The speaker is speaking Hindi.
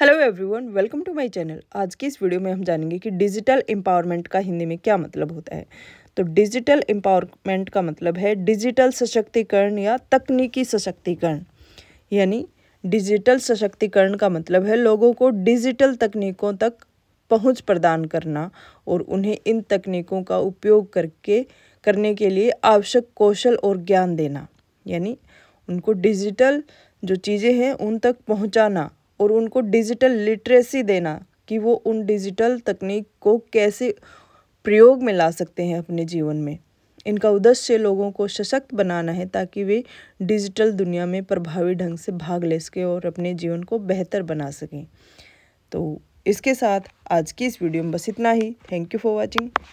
hello everyone welcome to my channel आज की इस वीडियो में हम जानेंगे कि डिजिटल एम्पावरमेंट का हिंदी में क्या मतलब होता है तो डिजिटल एम्पावरमेंट का मतलब है डिजिटल सशक्तिकरण या तकनीकी सशक्तिकरण यानी डिजिटल सशक्तिकरण का मतलब है लोगों को डिजिटल तकनीकों तक पहुंच प्रदान करना और उन्हें इन तकनीकों का उपयोग करके करने के लिए आवश्यक कौशल और ज्ञान देना यानी उनको डिजिटल जो चीज़ें हैं उन तक पहुँचाना और उनको डिजिटल लिटरेसी देना कि वो उन डिजिटल तकनीक को कैसे प्रयोग में ला सकते हैं अपने जीवन में इनका उद्देश्य लोगों को सशक्त बनाना है ताकि वे डिजिटल दुनिया में प्रभावी ढंग से भाग ले सकें और अपने जीवन को बेहतर बना सकें तो इसके साथ आज की इस वीडियो में बस इतना ही थैंक यू फॉर वॉचिंग